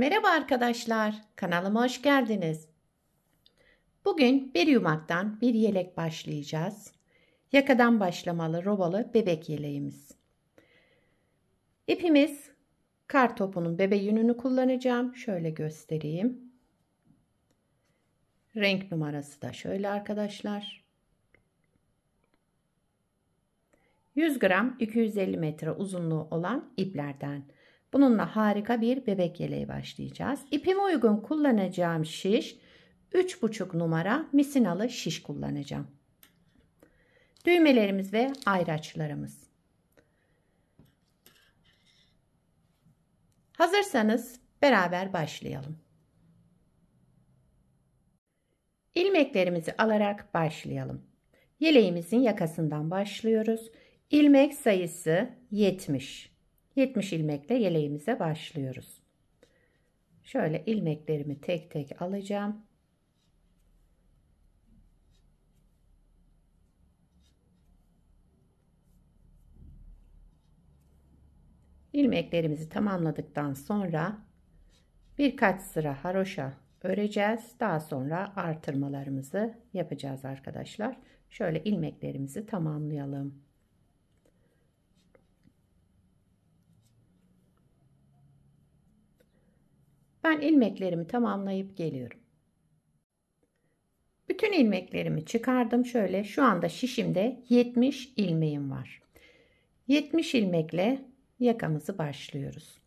Merhaba arkadaşlar, kanalıma hoş geldiniz. Bugün bir yumaktan bir yelek başlayacağız. Yakadan başlamalı robalı bebek yeleğimiz. İpimiz kar topunun bebe yününü kullanacağım. Şöyle göstereyim. Renk numarası da şöyle arkadaşlar. 100 gram 250 metre uzunluğu olan iplerden Bununla harika bir bebek yeleği başlayacağız. İpime uygun kullanacağım şiş 3,5 numara misinalı şiş kullanacağım. Düğmelerimiz ve ayraçlarımız. Hazırsanız beraber başlayalım. İlmeklerimizi alarak başlayalım. Yeleğimizin yakasından başlıyoruz. İlmek sayısı 70. 70 ilmekle yeleğimize başlıyoruz. Şöyle ilmeklerimi tek tek alacağım. Ilmeklerimizi tamamladıktan sonra birkaç sıra haroşa öreceğiz. Daha sonra artırmalarımızı yapacağız arkadaşlar. Şöyle ilmeklerimizi tamamlayalım. Ben ilmeklerimi tamamlayıp geliyorum. Bütün ilmeklerimi çıkardım şöyle. Şu anda şişimde 70 ilmeğim var. 70 ilmekle yakamızı başlıyoruz.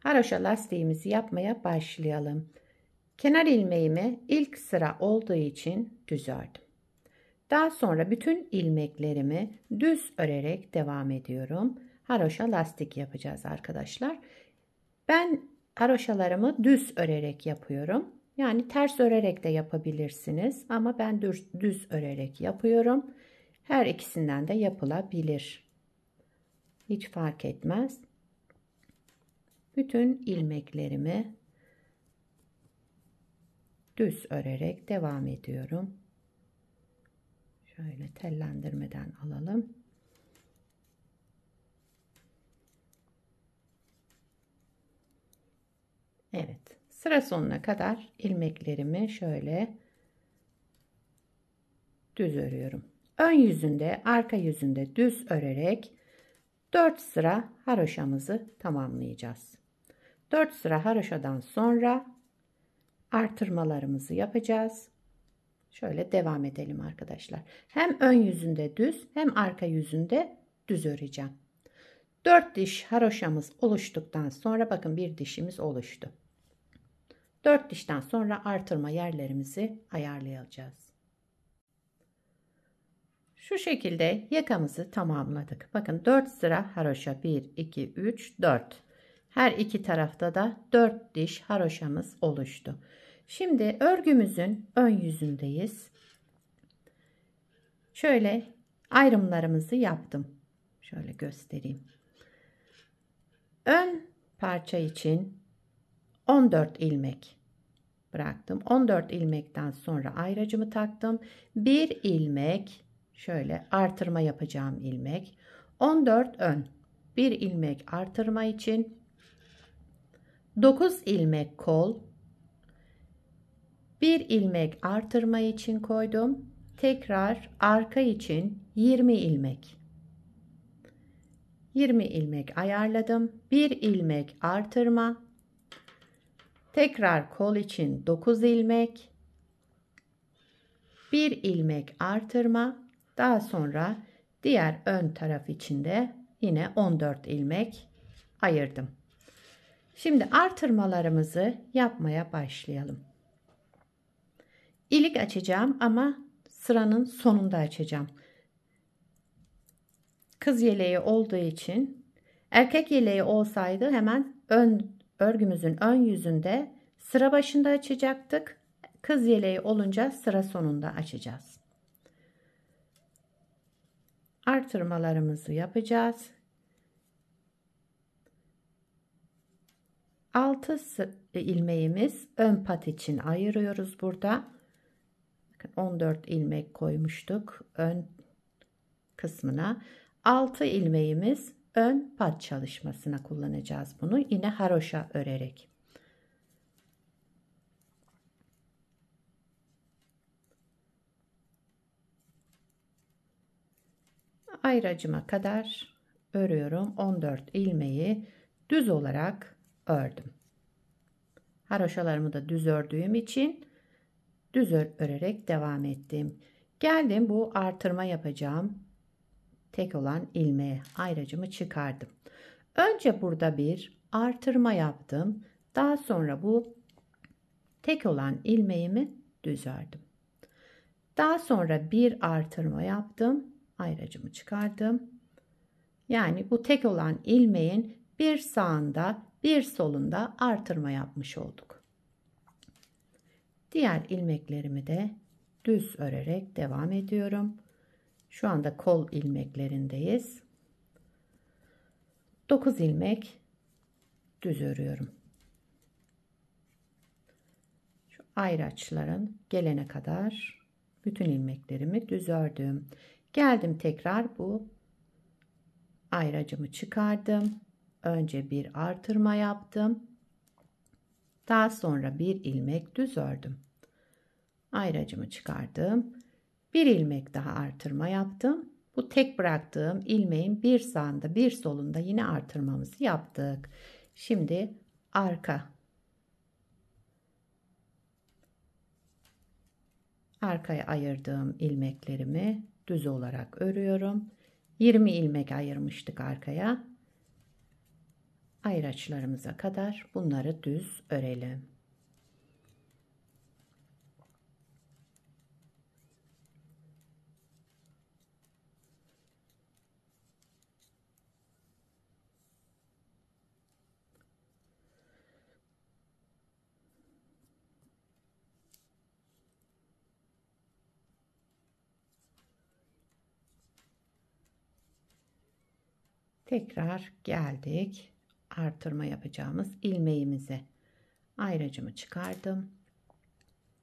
Haroşa lastiğimizi yapmaya başlayalım. Kenar ilmeğimi ilk sıra olduğu için düz ördüm. Daha sonra bütün ilmeklerimi düz örerek devam ediyorum haroşa lastik yapacağız arkadaşlar. Ben haroşalarımı düz örerek yapıyorum. Yani ters örerek de yapabilirsiniz ama ben düz, düz örerek yapıyorum. Her ikisinden de yapılabilir. Hiç fark etmez. Bütün ilmeklerimi düz örerek devam ediyorum. Şöyle tellendirmeden alalım. Evet. Sıra sonuna kadar ilmeklerimi şöyle düz örüyorum. Ön yüzünde, arka yüzünde düz örerek 4 sıra haroşamızı tamamlayacağız. 4 sıra haroşadan sonra artırmalarımızı yapacağız. Şöyle devam edelim arkadaşlar. Hem ön yüzünde düz hem arka yüzünde düz öreceğim. 4 diş haroşamız oluştuktan sonra bakın bir dişimiz oluştu. 4 dişten sonra artırma yerlerimizi ayarlayacağız. Şu şekilde yakamızı tamamladık. Bakın 4 sıra haroşa 1, 2, 3, 4. Her iki tarafta da 4 diş haroşamız oluştu. Şimdi örgümüzün ön yüzündeyiz. Şöyle ayrımlarımızı yaptım. Şöyle göstereyim. Ön parça için 14 ilmek bıraktım. 14 ilmekten sonra ayracımı taktım. 1 ilmek şöyle artırma yapacağım ilmek. 14 ön. 1 ilmek artırma için 9 ilmek kol. 1 ilmek artırma için koydum. Tekrar arka için 20 ilmek. 20 ilmek ayarladım. 1 ilmek artırma. Tekrar kol için 9 ilmek. 1 ilmek artırma. Daha sonra diğer ön taraf içinde yine 14 ilmek ayırdım. Şimdi artırmalarımızı yapmaya başlayalım. İlik açacağım ama sıranın sonunda açacağım kız yeleği olduğu için erkek yeleği olsaydı hemen ön örgümüzün ön yüzünde sıra başında açacaktık. Kız yeleği olunca sıra sonunda açacağız. Artırmalarımızı yapacağız. 6 ilmeğimiz ön pat için ayırıyoruz burada. 14 ilmek koymuştuk ön kısmına. 6 ilmeğimiz ön pat çalışmasına kullanacağız bunu. Yine haroşa örerek. ayracıma kadar örüyorum. 14 ilmeği düz olarak ördüm. Haroşalarımı da düz ördüğüm için düz örerek devam ettim. Geldim bu artırma yapacağım tek olan ilmeğe ayracımı çıkardım. Önce burada bir artırma yaptım. Daha sonra bu tek olan ilmeğimi düz ördüm. Daha sonra bir artırma yaptım. Ayracımı çıkardım. Yani bu tek olan ilmeğin bir sağında bir solunda artırma yapmış olduk. Diğer ilmeklerimi de düz örerek devam ediyorum. Şu anda kol ilmeklerindeyiz. 9 ilmek düz örüyorum. Şu ayraçların gelene kadar bütün ilmeklerimi düz ördüm. Geldim tekrar bu ayracımı çıkardım. Önce bir artırma yaptım. Daha sonra bir ilmek düz ördüm. Ayracımı çıkardım. Bir ilmek daha artırma yaptım. Bu tek bıraktığım ilmeğin bir sağında bir solunda yine artırmamızı yaptık. Şimdi arka arkaya ayırdığım ilmeklerimi düz olarak örüyorum. 20 ilmek ayırmıştık arkaya. Ayraçlarımıza kadar bunları düz örelim. Tekrar geldik. Artırma yapacağımız ilmeğimize. Ayracımı çıkardım.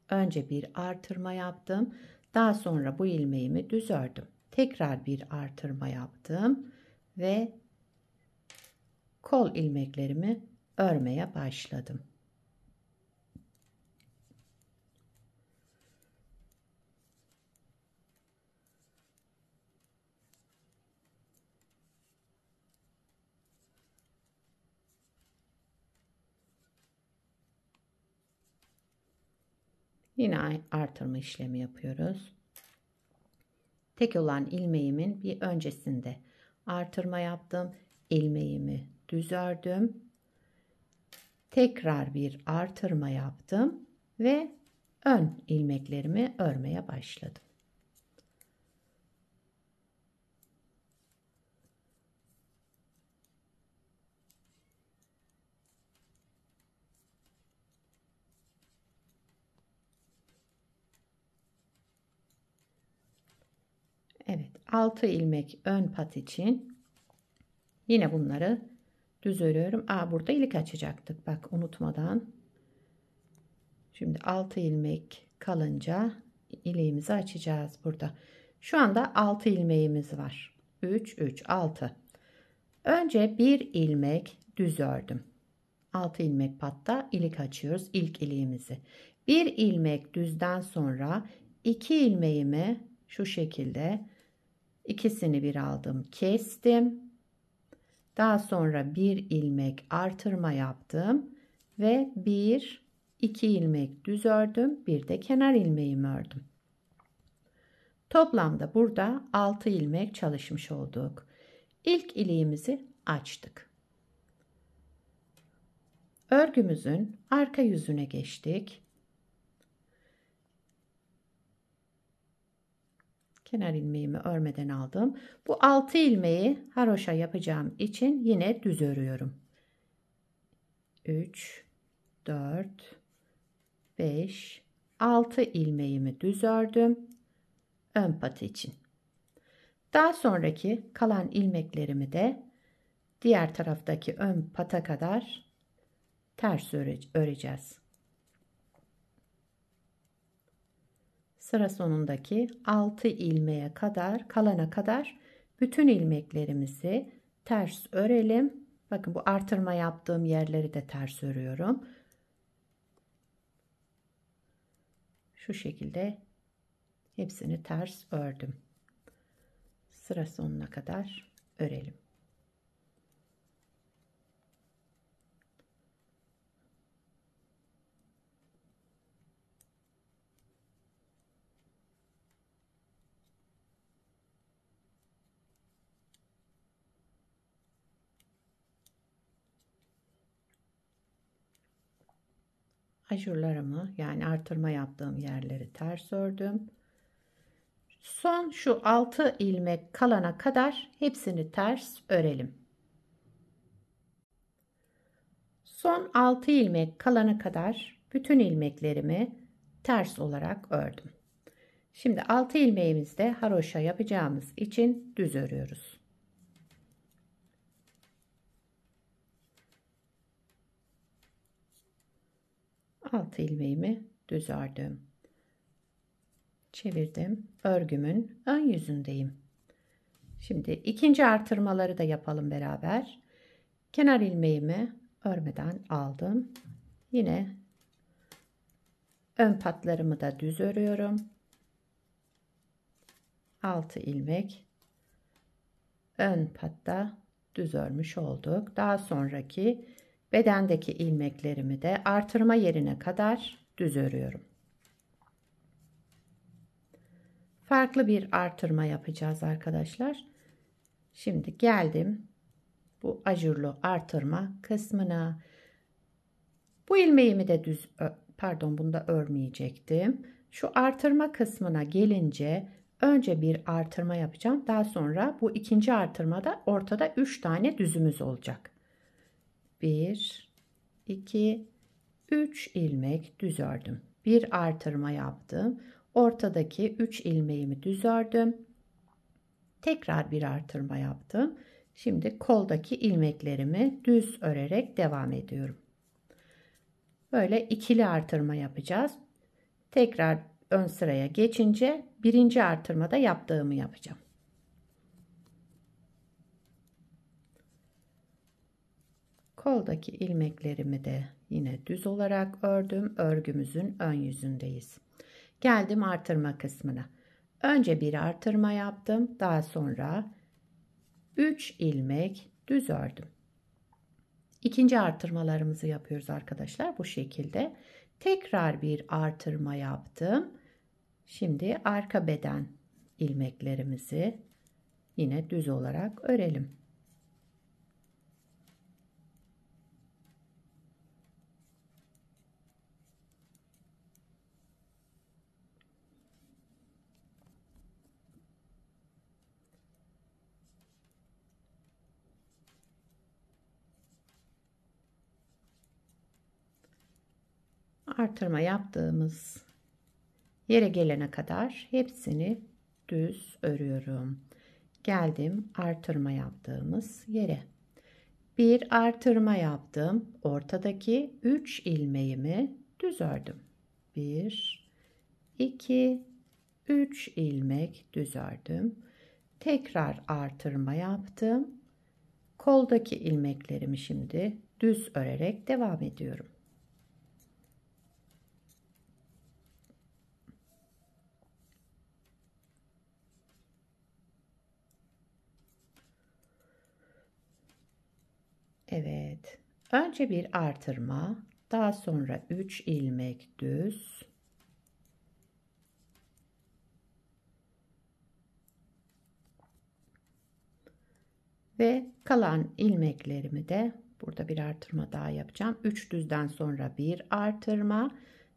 Önce bir artırma yaptım. Daha sonra bu ilmeğimi düz ördüm. Tekrar bir artırma yaptım ve kol ilmeklerimi örmeye başladım. Yine artırma işlemi yapıyoruz. Tek olan ilmeğimin bir öncesinde artırma yaptım. ilmeğimi düz ördüm. Tekrar bir artırma yaptım ve ön ilmeklerimi örmeye başladım. 6 ilmek ön pat için yine bunları düz örüyorum. Aa burada ilik açacaktık. Bak unutmadan. Şimdi 6 ilmek kalınca iliğimizi açacağız burada. Şu anda 6 ilmeğimiz var. 3 3 6. Önce 1 ilmek düz ördüm. 6 ilmek patta ilik açıyoruz ilk iliğimizi. 1 ilmek düzden sonra 2 ilmeğimi şu şekilde İkisini bir aldım kestim. Daha sonra bir ilmek artırma yaptım ve bir iki ilmek düz ördüm. Bir de kenar ilmeğimi ördüm. Toplamda burada 6 ilmek çalışmış olduk. İlk iliğimizi açtık. Örgümüzün arka yüzüne geçtik. kenar ilmeğimi örmeden aldım. Bu 6 ilmeği haroşa yapacağım için yine düz örüyorum. 3 4 5 6 ilmeğimi düz ördüm. Ön patı için. Daha sonraki kalan ilmeklerimi de diğer taraftaki ön pata kadar ters öre öreceğiz. sıra sonundaki 6 ilmeğe kadar kalana kadar bütün ilmeklerimizi ters örelim. Bakın bu artırma yaptığım yerleri de ters örüyorum. Şu şekilde hepsini ters ördüm. Sıra sonuna kadar örelim. ajurlarımı yani artırma yaptığım yerleri ters ördüm. Son şu 6 ilmek kalana kadar hepsini ters örelim. Son 6 ilmek kalana kadar bütün ilmeklerimi ters olarak ördüm. Şimdi 6 ilmeğimizde haroşa yapacağımız için düz örüyoruz. 6 ilmeğimi düz ördüm. Çevirdim. Örgümün ön yüzündeyim. Şimdi ikinci artırmaları da yapalım beraber. Kenar ilmeğimi örmeden aldım. Yine ön patlarımı da düz örüyorum. 6 ilmek ön patta düz örmüş olduk. Daha sonraki Bedendeki ilmeklerimi de artırma yerine kadar düz örüyorum. Farklı bir artırma yapacağız arkadaşlar. Şimdi geldim bu ajurlu artırma kısmına. Bu ilmeğimi de düz pardon bunda örmeyecektim. Şu artırma kısmına gelince önce bir artırma yapacağım. Daha sonra bu ikinci artırmada ortada 3 tane düzümüz olacak. 1 2 3 ilmek düz ördüm. Bir artırma yaptım. Ortadaki 3 ilmeğimi düz ördüm. Tekrar bir artırma yaptım. Şimdi koldaki ilmeklerimi düz örerek devam ediyorum. Böyle ikili artırma yapacağız. Tekrar ön sıraya geçince birinci artırmada yaptığımı yapacağım. Koldaki ilmeklerimi de yine düz olarak ördüm. Örgümüzün ön yüzündeyiz. Geldim artırma kısmına. Önce bir artırma yaptım. Daha sonra 3 ilmek düz ördüm. İkinci artırmalarımızı yapıyoruz arkadaşlar bu şekilde. Tekrar bir artırma yaptım. Şimdi arka beden ilmeklerimizi yine düz olarak örelim. artırma yaptığımız yere gelene kadar hepsini düz örüyorum. Geldim artırma yaptığımız yere. Bir artırma yaptım. Ortadaki 3 ilmeğimi düz ördüm. 1 2 3 ilmek düz ördüm. Tekrar artırma yaptım. Koldaki ilmeklerimi şimdi düz örerek devam ediyorum. Evet. Önce bir artırma, daha sonra 3 ilmek düz. Ve kalan ilmeklerimi de burada bir artırma daha yapacağım. 3 düzden sonra bir artırma,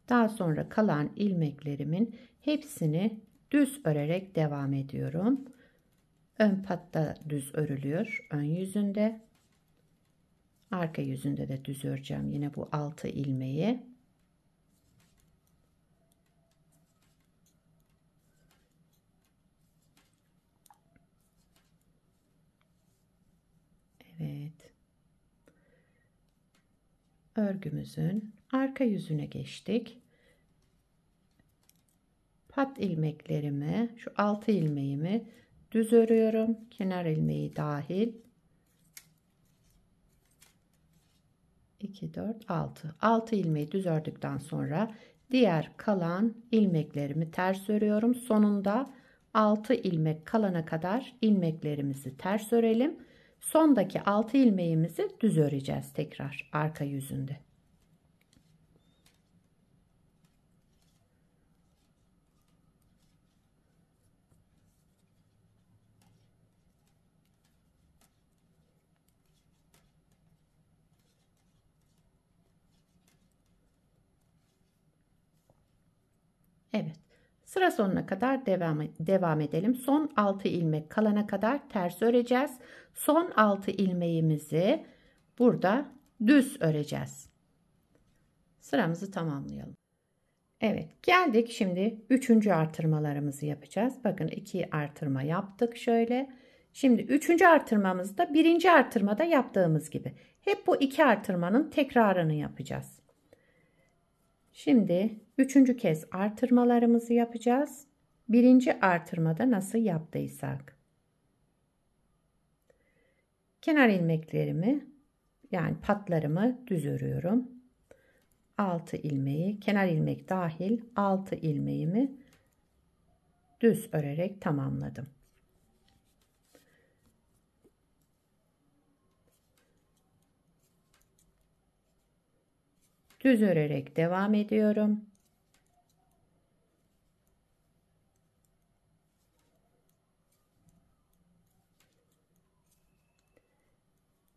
daha sonra kalan ilmeklerimin hepsini düz örerek devam ediyorum. Ön patta düz örülüyor ön yüzünde Arka yüzünde de düz öreceğim yine bu altı ilmeği. Evet. Örgümüzün arka yüzüne geçtik. Pat ilmeklerimi, şu altı ilmeğimi düz örüyorum. Kenar ilmeği dahil. 2, 4, 6. 6 ilmeği düz ördükten sonra diğer kalan ilmeklerimi ters örüyorum. Sonunda 6 ilmek kalana kadar ilmeklerimizi ters örelim. Sondaki 6 ilmeğimizi düz öreceğiz tekrar arka yüzünde. Sıra sonuna kadar devam, e, devam edelim. Son 6 ilmek kalana kadar ters öreceğiz. Son 6 ilmeğimizi burada düz öreceğiz. Sıramızı tamamlayalım. Evet geldik şimdi 3. artırmalarımızı yapacağız. Bakın 2 artırma yaptık şöyle. Şimdi 3. artırmamızda 1. artırmada yaptığımız gibi. Hep bu 2 artırmanın tekrarını yapacağız. Şimdi üçüncü kez artırmalarımızı yapacağız. Birinci artırmada nasıl yaptıysak. Kenar ilmeklerimi yani patlarımı düz örüyorum. 6 ilmeği kenar ilmek dahil 6 ilmeğimi düz örerek tamamladım. düz örerek devam ediyorum.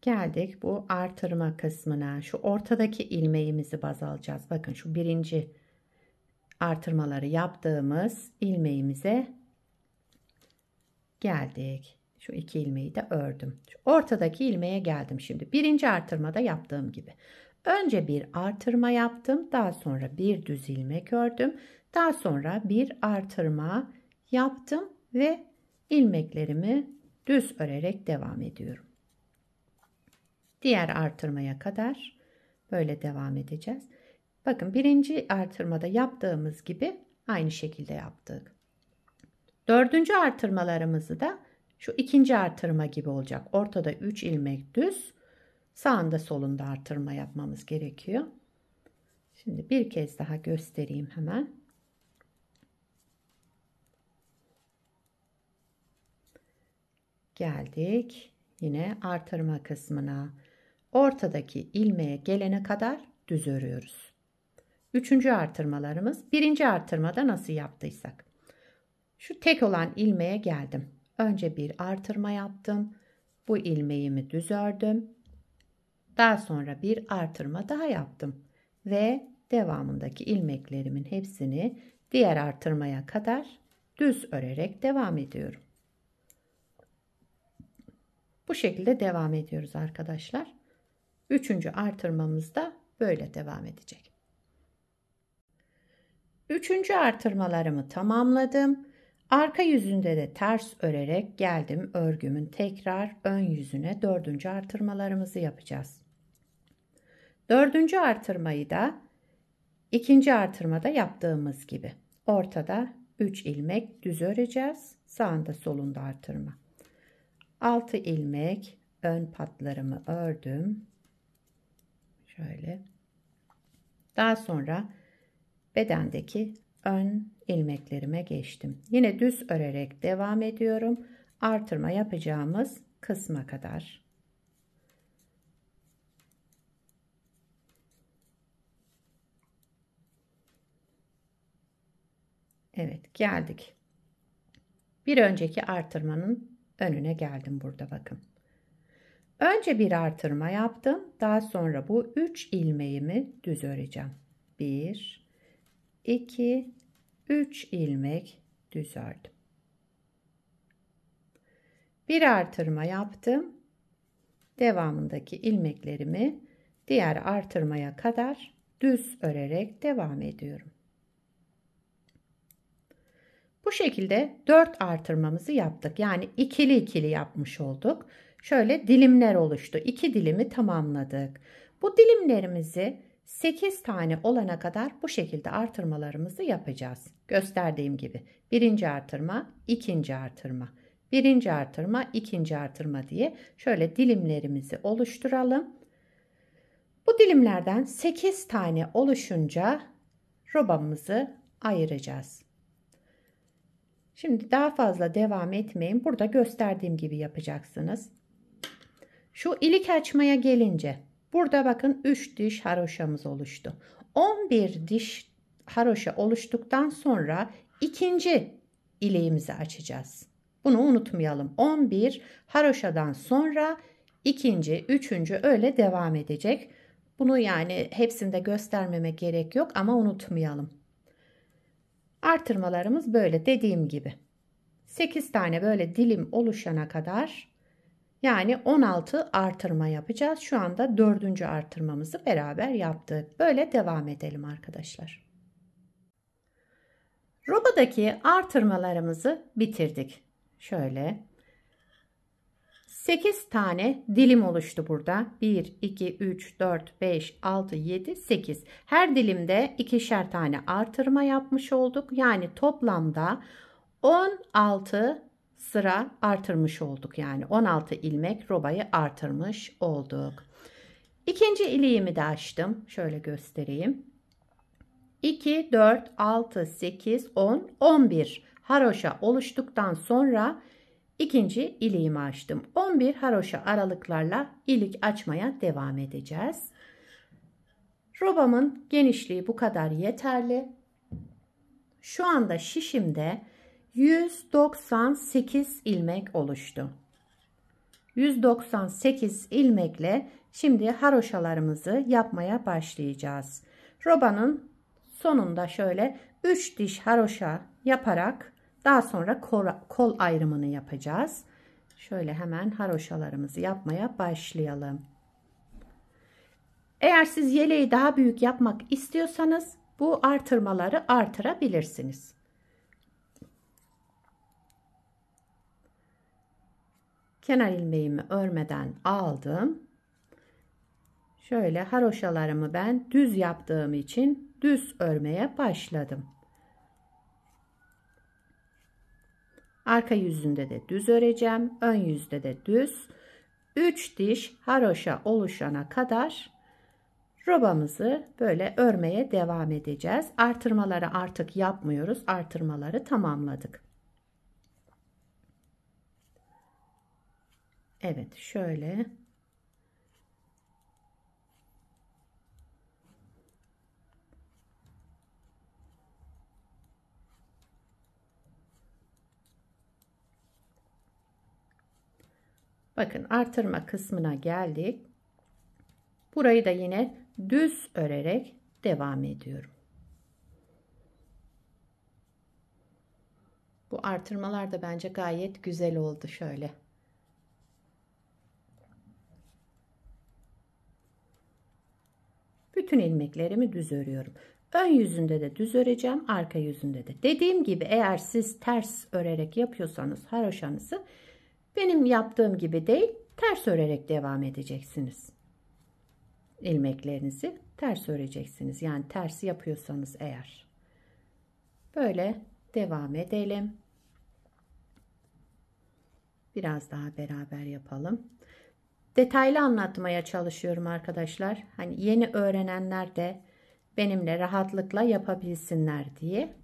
Geldik bu artırma kısmına. Şu ortadaki ilmeğimizi baz alacağız. Bakın şu birinci artırmaları yaptığımız ilmeğimize geldik. Şu iki ilmeği de ördüm. Şu ortadaki ilmeğe geldim şimdi. Birinci artırmada yaptığım gibi. Önce bir artırma yaptım. Daha sonra bir düz ilmek ördüm. Daha sonra bir artırma yaptım ve ilmeklerimi düz örerek devam ediyorum. Diğer artırmaya kadar böyle devam edeceğiz. Bakın birinci artırmada yaptığımız gibi aynı şekilde yaptık. Dördüncü artırmalarımızı da şu ikinci artırma gibi olacak. Ortada 3 ilmek düz, Sağında solunda artırma yapmamız gerekiyor. Şimdi bir kez daha göstereyim hemen. Geldik yine artırma kısmına. Ortadaki ilmeğe gelene kadar düz örüyoruz. Üçüncü artırmalarımız birinci artırmada nasıl yaptıysak. Şu tek olan ilmeğe geldim. Önce bir artırma yaptım. Bu ilmeğimi düz ördüm. Daha sonra bir artırma daha yaptım ve devamındaki ilmeklerimin hepsini diğer artırmaya kadar düz örerek devam ediyorum. Bu şekilde devam ediyoruz arkadaşlar. Üçüncü artırmamız da böyle devam edecek. Üçüncü artırmalarımı tamamladım. Arka yüzünde de ters örerek geldim örgümün tekrar ön yüzüne dördüncü artırmalarımızı yapacağız. Dördüncü artırmayı da ikinci artırmada yaptığımız gibi ortada 3 ilmek düz öreceğiz. Sağında solunda artırma. 6 ilmek ön patlarımı ördüm. Şöyle. Daha sonra bedendeki ön ilmeklerime geçtim. Yine düz örerek devam ediyorum. Artırma yapacağımız kısma kadar. Evet geldik. Bir önceki artırmanın önüne geldim burada bakın. Önce bir artırma yaptım. Daha sonra bu 3 ilmeğimi düz öreceğim. 1 2 3 ilmek düz ördüm. Bir artırma yaptım. Devamındaki ilmeklerimi diğer artırmaya kadar düz örerek devam ediyorum. Bu şekilde 4 artırmamızı yaptık. Yani ikili ikili yapmış olduk. Şöyle dilimler oluştu. 2 dilimi tamamladık. Bu dilimlerimizi 8 tane olana kadar bu şekilde artırmalarımızı yapacağız. Gösterdiğim gibi birinci artırma, ikinci artırma, birinci artırma, ikinci artırma diye şöyle dilimlerimizi oluşturalım. Bu dilimlerden 8 tane oluşunca robamızı ayıracağız. Şimdi daha fazla devam etmeyin. Burada gösterdiğim gibi yapacaksınız. Şu ilik açmaya gelince burada bakın 3 diş haroşamız oluştu. 11 diş haroşa oluştuktan sonra ikinci ileğimizi açacağız. Bunu unutmayalım. 11 haroşadan sonra ikinci, üçüncü öyle devam edecek. Bunu yani hepsinde göstermeme gerek yok ama unutmayalım. Artırmalarımız böyle dediğim gibi. 8 tane böyle dilim oluşana kadar yani 16 artırma yapacağız. Şu anda 4. artırmamızı beraber yaptık. Böyle devam edelim arkadaşlar. Robadaki artırmalarımızı bitirdik. Şöyle 8 tane dilim oluştu burada. 1, 2, 3, 4, 5, 6, 7, 8. Her dilimde ikişer tane artırma yapmış olduk. Yani toplamda 16 sıra artırmış olduk. Yani 16 ilmek robayı artırmış olduk. İkinci iliğimi de açtım. Şöyle göstereyim. 2, 4, 6, 8, 10, 11 haroşa oluştuktan sonra İkinci iliğimi açtım. 11 haroşa aralıklarla ilik açmaya devam edeceğiz. Robamın genişliği bu kadar yeterli. Şu anda şişimde 198 ilmek oluştu. 198 ilmekle şimdi haroşalarımızı yapmaya başlayacağız. Robanın sonunda şöyle 3 diş haroşa yaparak daha sonra kol, kol ayrımını yapacağız. Şöyle hemen haroşalarımızı yapmaya başlayalım. Eğer siz yeleği daha büyük yapmak istiyorsanız bu artırmaları artırabilirsiniz. Kenar ilmeğimi örmeden aldım. Şöyle haroşalarımı ben düz yaptığım için düz örmeye başladım. Arka yüzünde de düz öreceğim. Ön yüzde de düz. 3 diş haroşa oluşana kadar robamızı böyle örmeye devam edeceğiz. Artırmaları artık yapmıyoruz. Artırmaları tamamladık. Evet şöyle Bakın artırma kısmına geldik. Burayı da yine düz örerek devam ediyorum. Bu artırmalar da bence gayet güzel oldu şöyle. Bütün ilmeklerimi düz örüyorum. Ön yüzünde de düz öreceğim, arka yüzünde de. Dediğim gibi eğer siz ters örerek yapıyorsanız haroşanızı benim yaptığım gibi değil, ters örerek devam edeceksiniz. ilmeklerinizi ters öreceksiniz. Yani tersi yapıyorsanız eğer. Böyle devam edelim. Biraz daha beraber yapalım. Detaylı anlatmaya çalışıyorum arkadaşlar. Hani yeni öğrenenler de benimle rahatlıkla yapabilsinler diye.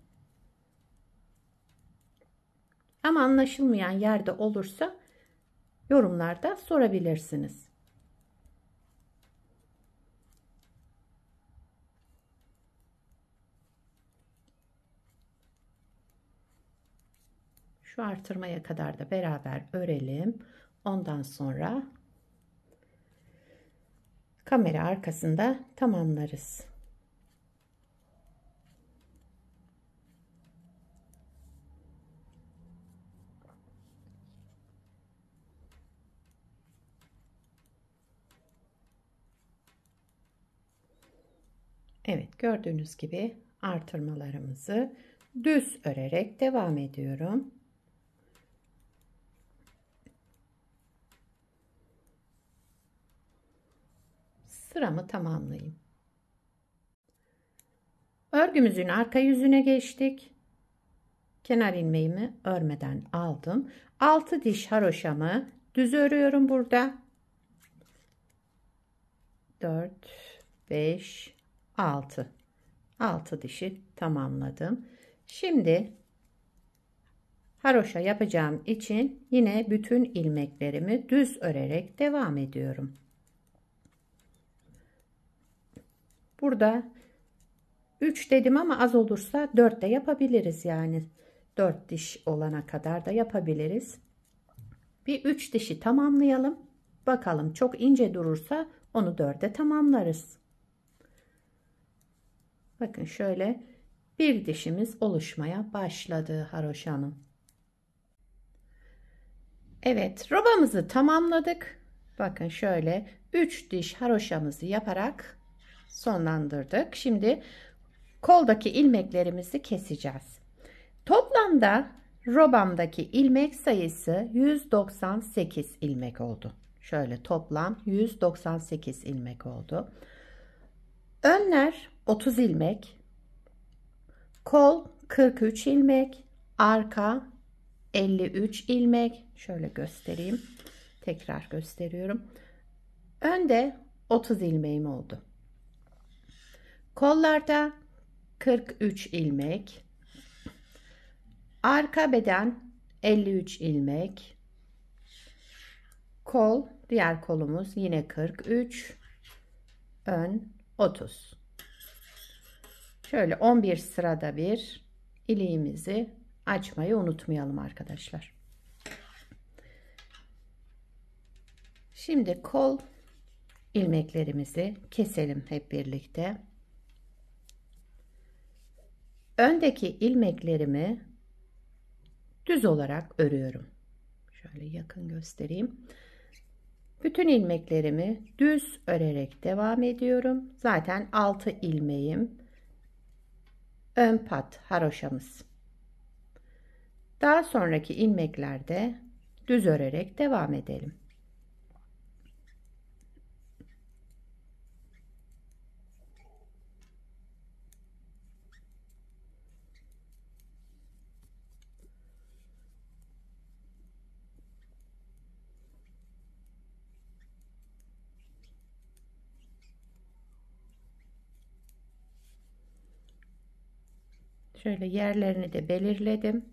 Ama anlaşılmayan yerde olursa yorumlarda sorabilirsiniz. Şu artırmaya kadar da beraber örelim. Ondan sonra kamera arkasında tamamlarız. Evet gördüğünüz gibi artırmalarımızı düz örerek devam ediyorum. Sıramı tamamlayayım. Örgümüzün arka yüzüne geçtik. Kenar ilmeğimi örmeden aldım. 6 diş haroşamı düz örüyorum burada. 4 5 6. 6 dişi tamamladım. Şimdi haroşa yapacağım için yine bütün ilmeklerimi düz örerek devam ediyorum. Burada 3 dedim ama az olursa 4 de yapabiliriz yani. 4 diş olana kadar da yapabiliriz. Bir 3 dişi tamamlayalım. Bakalım çok ince durursa onu 4'e tamamlarız. Bakın şöyle bir dişimiz oluşmaya başladı haroşanın. Evet robamızı tamamladık. Bakın şöyle 3 diş haroşamızı yaparak sonlandırdık. Şimdi koldaki ilmeklerimizi keseceğiz. Toplamda robamdaki ilmek sayısı 198 ilmek oldu. Şöyle toplam 198 ilmek oldu. Önler 30 ilmek, kol 43 ilmek, arka 53 ilmek. Şöyle göstereyim. Tekrar gösteriyorum. Önde 30 ilmeğim oldu. Kollarda 43 ilmek. Arka beden 53 ilmek. Kol, diğer kolumuz yine 43. Ön 30. Şöyle 11 sırada bir iliğimizi açmayı unutmayalım arkadaşlar. Şimdi kol ilmeklerimizi keselim hep birlikte. Öndeki ilmeklerimi düz olarak örüyorum. Şöyle yakın göstereyim. Bütün ilmeklerimi düz örerek devam ediyorum. Zaten 6 ilmeğim ön pat haroşamız. Daha sonraki ilmeklerde düz örerek devam edelim. Şöyle yerlerini de belirledim.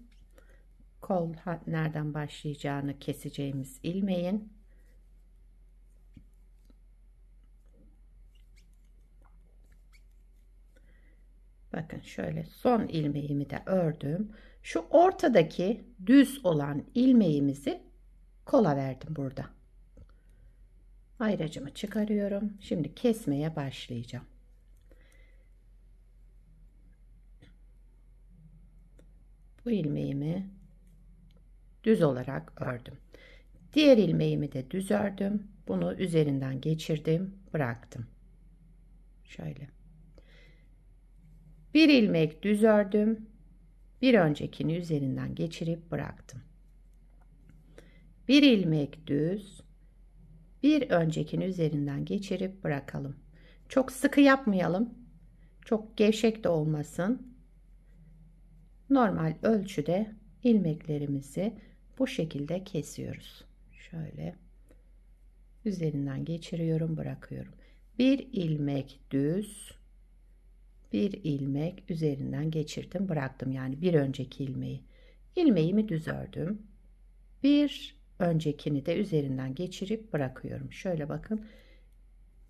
Kol nereden başlayacağını keseceğimiz ilmeğin. Bakın şöyle son ilmeğimi de ördüm. Şu ortadaki düz olan ilmeğimizi kola verdim burada. Ayracımı çıkarıyorum. Şimdi kesmeye başlayacağım. bu ilmeğimi düz olarak ördüm. Diğer ilmeğimi de düz ördüm. Bunu üzerinden geçirdim, bıraktım. Şöyle. Bir ilmek düz ördüm. Bir öncekini üzerinden geçirip bıraktım. Bir ilmek düz, bir öncekini üzerinden geçirip bırakalım. Çok sıkı yapmayalım. Çok gevşek de olmasın normal ölçüde ilmeklerimizi bu şekilde kesiyoruz. Şöyle üzerinden geçiriyorum, bırakıyorum. Bir ilmek düz, bir ilmek üzerinden geçirdim, bıraktım. Yani bir önceki ilmeği. ilmeğimi düz ördüm. Bir öncekini de üzerinden geçirip bırakıyorum. Şöyle bakın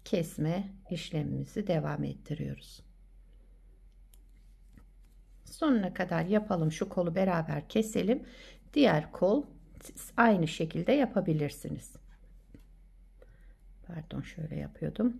kesme işlemimizi devam ettiriyoruz. Sonuna kadar yapalım. Şu kolu beraber keselim. Diğer kol aynı şekilde yapabilirsiniz. Pardon şöyle yapıyordum.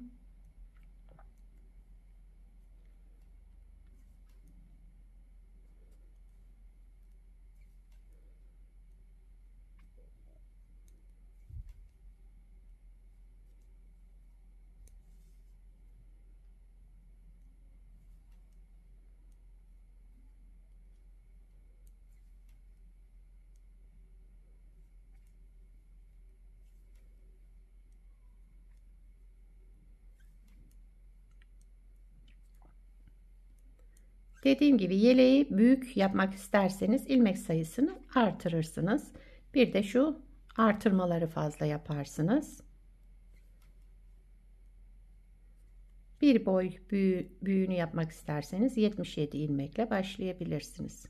Dediğim gibi yeleği büyük yapmak isterseniz ilmek sayısını artırırsınız. Bir de şu artırmaları fazla yaparsınız. Bir boy büyü, büyüğünü yapmak isterseniz 77 ilmekle başlayabilirsiniz.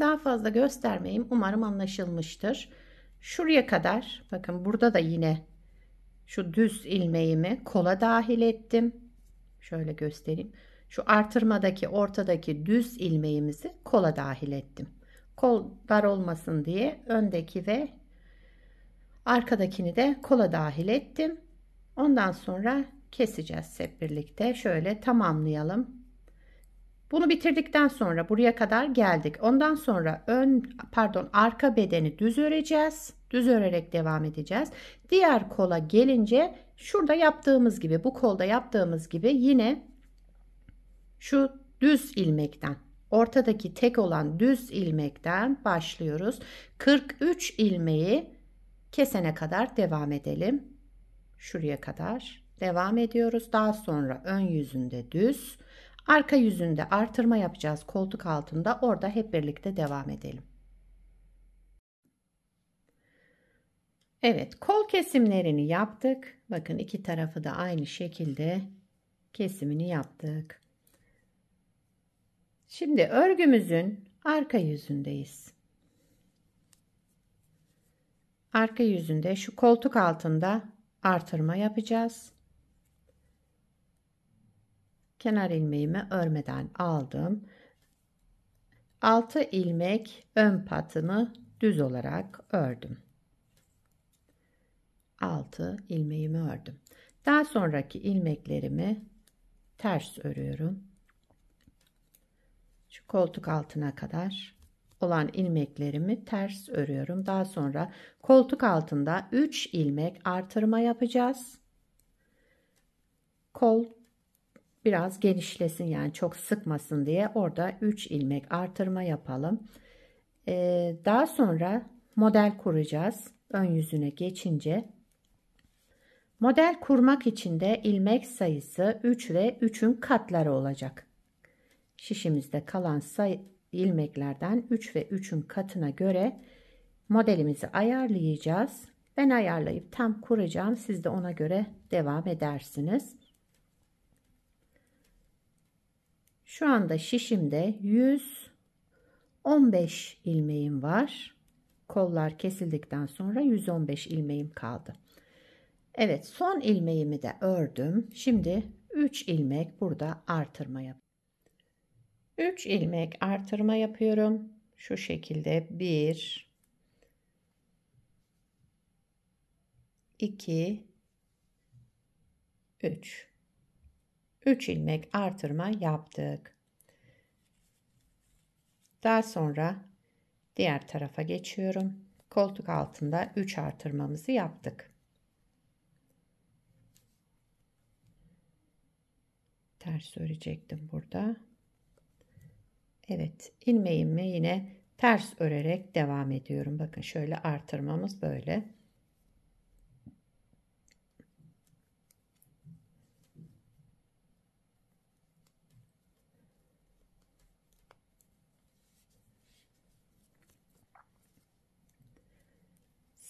daha fazla göstermeyeyim. Umarım anlaşılmıştır. Şuraya kadar bakın burada da yine şu düz ilmeğimi kola dahil ettim. Şöyle göstereyim. Şu artırmadaki ortadaki düz ilmeğimizi kola dahil ettim. Kol dar olmasın diye öndeki ve arkadakini de kola dahil ettim. Ondan sonra keseceğiz hep birlikte. Şöyle tamamlayalım. Bunu bitirdikten sonra buraya kadar geldik. Ondan sonra ön pardon arka bedeni düz öreceğiz. Düz örerek devam edeceğiz. Diğer kola gelince şurada yaptığımız gibi bu kolda yaptığımız gibi yine şu düz ilmekten ortadaki tek olan düz ilmekten başlıyoruz. 43 ilmeği kesene kadar devam edelim. Şuraya kadar devam ediyoruz. Daha sonra ön yüzünde düz Arka yüzünde artırma yapacağız koltuk altında. Orada hep birlikte devam edelim. Evet kol kesimlerini yaptık. Bakın iki tarafı da aynı şekilde kesimini yaptık. Şimdi örgümüzün arka yüzündeyiz. Arka yüzünde şu koltuk altında artırma yapacağız kenar ilmeğimi örmeden aldım. 6 ilmek ön patını düz olarak ördüm. 6 ilmeğimi ördüm. Daha sonraki ilmeklerimi ters örüyorum. Şu koltuk altına kadar olan ilmeklerimi ters örüyorum. Daha sonra koltuk altında 3 ilmek artırma yapacağız. Kol biraz genişlesin yani çok sıkmasın diye orada 3 ilmek artırma yapalım. Ee, daha sonra model kuracağız ön yüzüne geçince. Model kurmak için de ilmek sayısı 3 ve 3'ün katları olacak. Şişimizde kalan sayı ilmeklerden 3 ve 3'ün katına göre modelimizi ayarlayacağız. Ben ayarlayıp tam kuracağım. Siz de ona göre devam edersiniz. Şu anda şişimde 115 ilmeğim var. Kollar kesildikten sonra 115 ilmeğim kaldı. Evet son ilmeğimi de ördüm. Şimdi 3 ilmek burada artırma yap. 3 ilmek artırma yapıyorum. Şu şekilde 1 2 3 3 ilmek artırma yaptık. Daha sonra diğer tarafa geçiyorum. Koltuk altında 3 artırmamızı yaptık. Ters örecektim burada. Evet ilmeğimi yine ters örerek devam ediyorum. Bakın şöyle artırmamız böyle.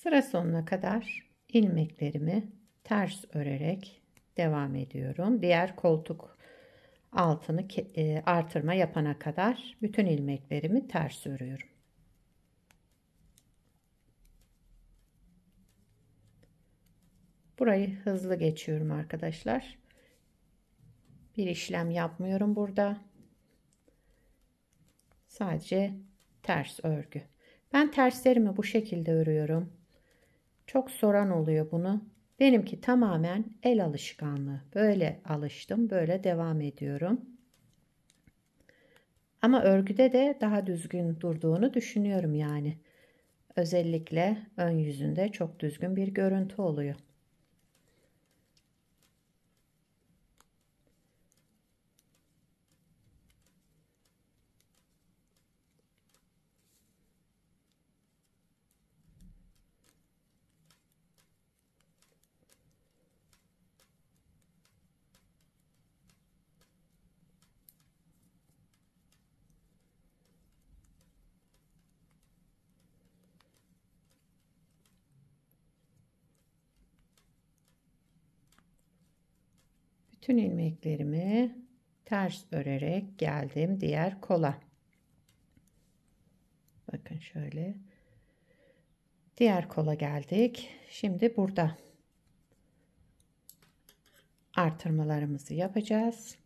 sıra sonuna kadar ilmeklerimi ters örerek devam ediyorum. Diğer koltuk altını e, artırma yapana kadar bütün ilmeklerimi ters örüyorum. Burayı hızlı geçiyorum arkadaşlar. Bir işlem yapmıyorum burada. Sadece ters örgü. Ben terslerimi bu şekilde örüyorum. Çok soran oluyor bunu. Benimki tamamen el alışkanlığı. Böyle alıştım, böyle devam ediyorum. Ama örgüde de daha düzgün durduğunu düşünüyorum yani. Özellikle ön yüzünde çok düzgün bir görüntü oluyor. Bütün ilmeklerimi ters örerek geldim diğer kola. Bakın şöyle. Diğer kola geldik. Şimdi burada artırmalarımızı yapacağız.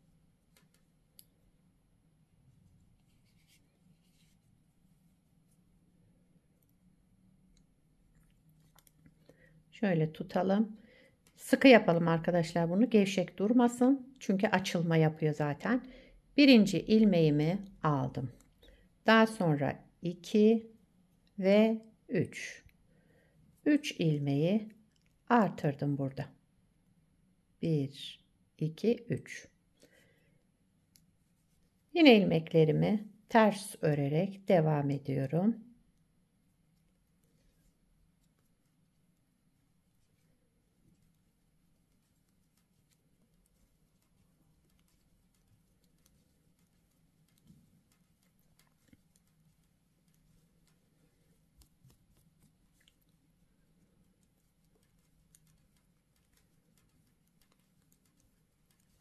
Şöyle tutalım. Sıkı yapalım arkadaşlar bunu. Gevşek durmasın. Çünkü açılma yapıyor zaten. Birinci ilmeğimi aldım. Daha sonra 2 ve 3. 3 ilmeği artırdım burada. 1 2 3. Yine ilmeklerimi ters örerek devam ediyorum.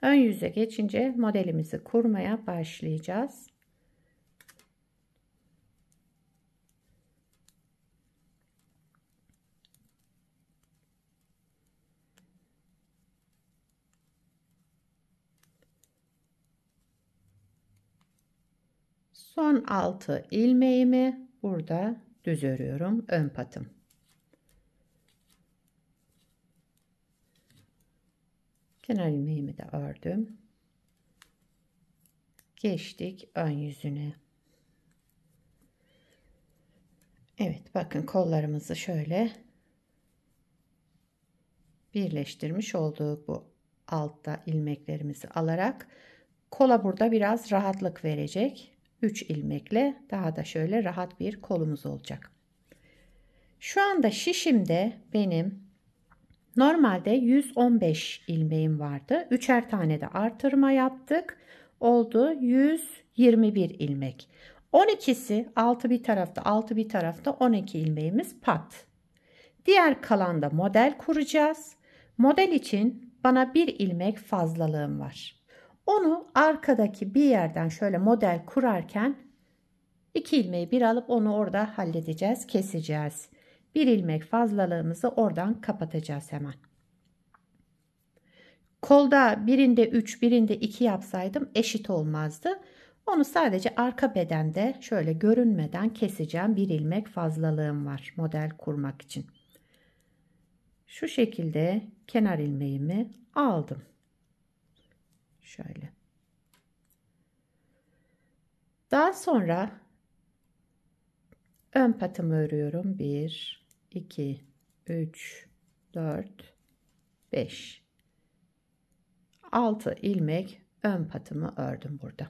Ön yüze geçince modelimizi kurmaya başlayacağız. Son 6 ilmeğimi burada düz örüyorum ön patım. Kenar ilmeğimi de ördüm. Geçtik ön yüzüne. Evet bakın kollarımızı şöyle birleştirmiş olduk bu altta ilmeklerimizi alarak kola burada biraz rahatlık verecek 3 ilmekle daha da şöyle rahat bir kolumuz olacak şu anda şişimde benim Normalde 115 ilmeğim vardı. Üçer tane de artırma yaptık. Oldu 121 ilmek. 12'si 6 bir tarafta 6 bir tarafta 12 ilmeğimiz pat. Diğer kalanda model kuracağız. Model için bana bir ilmek fazlalığım var. Onu arkadaki bir yerden şöyle model kurarken iki ilmeği bir alıp onu orada halledeceğiz, keseceğiz. Bir ilmek fazlalığımızı oradan kapatacağız hemen. Kolda birinde 3 birinde 2 yapsaydım eşit olmazdı. Onu sadece arka bedende şöyle görünmeden keseceğim bir ilmek fazlalığım var model kurmak için. Şu şekilde kenar ilmeğimi aldım. Şöyle. Daha sonra ön patımı örüyorum. 1 2, 3, 4, 5. 6 ilmek ön patımı ördüm burada.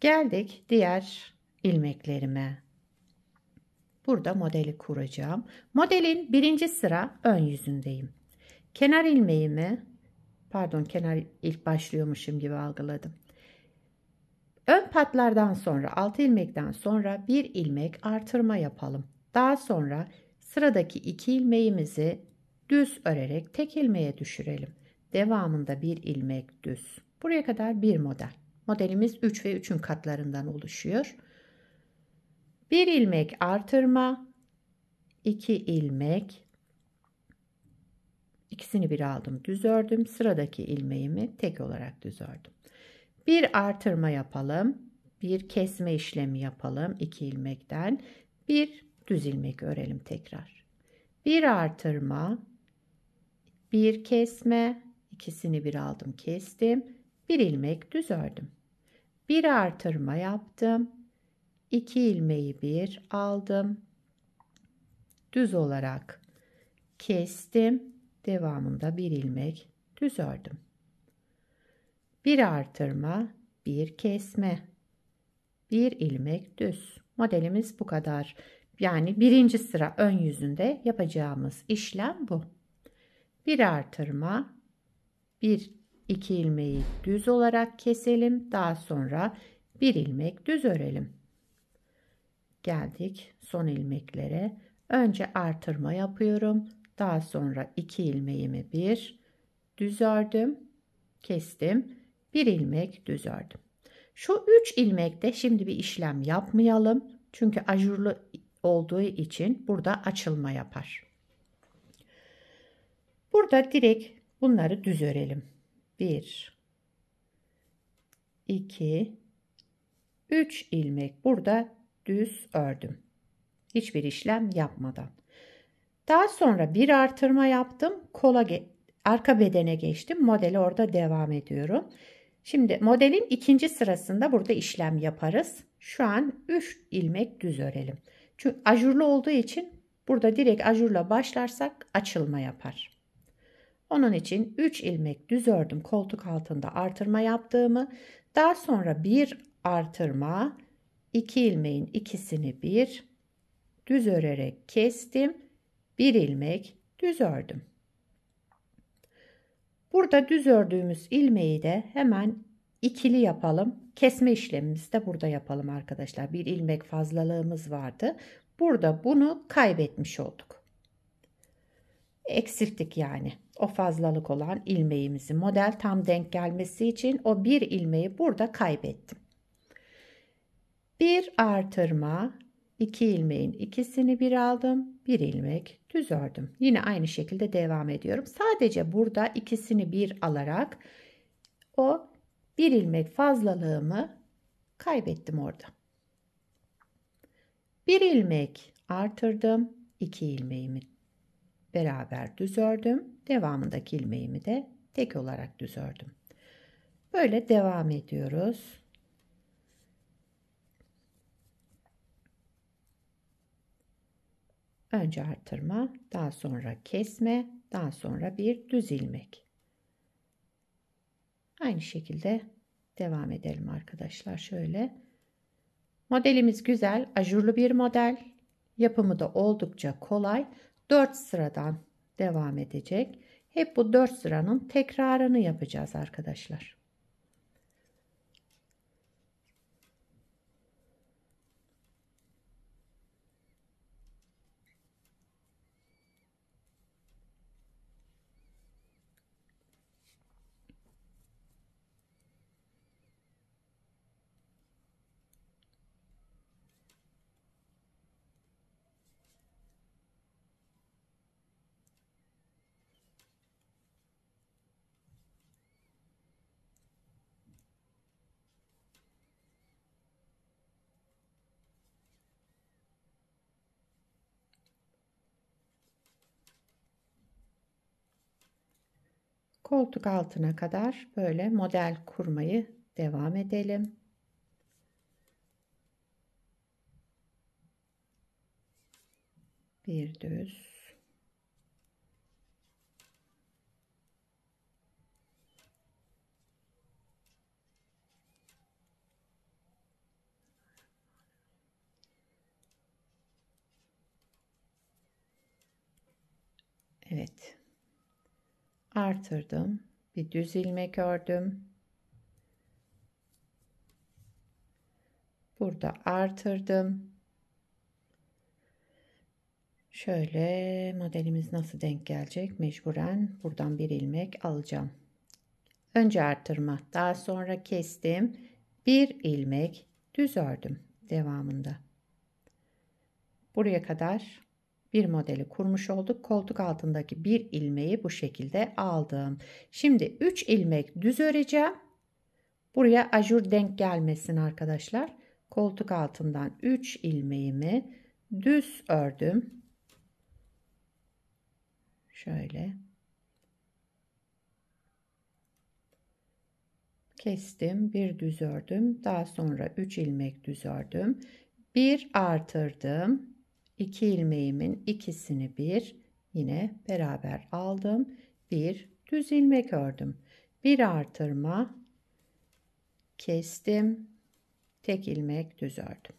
Geldik diğer ilmeklerime. Burada modeli kuracağım. Modelin birinci sıra ön yüzündeyim. Kenar ilmeğimi, pardon kenar ilk başlıyormuşum gibi algıladım. Ön patlardan sonra 6 ilmekten sonra bir ilmek artırma yapalım. Daha sonra sıradaki iki ilmeğimizi düz örerek tek ilmeğe düşürelim. Devamında bir ilmek düz. Buraya kadar bir model. Modelimiz 3 ve 3'ün katlarından oluşuyor. Bir ilmek artırma, iki ilmek ikisini bir aldım, düz ördüm. Sıradaki ilmeğimi tek olarak düz ördüm. Bir artırma yapalım. Bir kesme işlemi yapalım iki ilmekten. Bir düz ilmek örelim tekrar. Bir artırma, bir kesme, ikisini bir aldım kestim, bir ilmek düz ördüm. Bir artırma yaptım, iki ilmeği bir aldım, düz olarak kestim, devamında bir ilmek düz ördüm. Bir artırma, bir kesme, bir ilmek düz. Modelimiz bu kadar. Yani birinci sıra ön yüzünde yapacağımız işlem bu. Bir artırma, bir iki ilmeği düz olarak keselim. Daha sonra bir ilmek düz örelim. Geldik son ilmeklere. Önce artırma yapıyorum. Daha sonra iki ilmeğimi bir düz ördüm, kestim. Bir ilmek düz ördüm. Şu üç ilmekte şimdi bir işlem yapmayalım. Çünkü ajurlu olduğu için burada açılma yapar. Burada direkt bunları düz örelim. 1 2 3 ilmek burada düz ördüm. Hiçbir işlem yapmadan. Daha sonra bir artırma yaptım. Kola arka bedene geçtim. Modeli orada devam ediyorum. Şimdi modelin ikinci sırasında burada işlem yaparız. Şu an 3 ilmek düz örelim. Çünkü ajurlu olduğu için burada direkt ajurla başlarsak açılma yapar. Onun için 3 ilmek düz ördüm koltuk altında artırma yaptığımı, daha sonra bir artırma, 2 iki ilmeğin ikisini bir düz örerek kestim, 1 ilmek düz ördüm. Burada düz ördüğümüz ilmeği de hemen ikili yapalım. Kesme işlemimizi de burada yapalım arkadaşlar. Bir ilmek fazlalığımız vardı. Burada bunu kaybetmiş olduk. Eksilttik yani. O fazlalık olan ilmeğimizi model tam denk gelmesi için o bir ilmeği burada kaybettim. Bir artırma, iki ilmeğin ikisini bir aldım, bir ilmek düz ördüm. Yine aynı şekilde devam ediyorum. Sadece burada ikisini bir alarak o bir ilmek fazlalığımı kaybettim orada. Bir ilmek artırdım. iki ilmeğimi beraber düz ördüm. Devamındaki ilmeğimi de tek olarak düz ördüm. Böyle devam ediyoruz. Önce artırma, daha sonra kesme, daha sonra bir düz ilmek. Aynı şekilde devam edelim arkadaşlar. Şöyle modelimiz güzel, ajurlu bir model. Yapımı da oldukça kolay. 4 sıradan devam edecek. Hep bu 4 sıranın tekrarını yapacağız arkadaşlar. koltuk altına kadar böyle model kurmayı devam edelim. Bir düz. Evet artırdım. Bir düz ilmek ördüm. Burada artırdım. Şöyle modelimiz nasıl denk gelecek? Mecburen buradan bir ilmek alacağım. Önce artırma, daha sonra kestim. Bir ilmek düz ördüm devamında. Buraya kadar bir modeli kurmuş olduk. Koltuk altındaki bir ilmeği bu şekilde aldım. Şimdi 3 ilmek düz öreceğim. Buraya ajur denk gelmesin arkadaşlar. Koltuk altından 3 ilmeğimi düz ördüm. Şöyle. Kestim, bir düz ördüm. Daha sonra 3 ilmek düz ördüm. Bir artırdım. 2 ilmeğimin ikisini bir yine beraber aldım. Bir düz ilmek ördüm. Bir artırma kestim. Tek ilmek düz ördüm.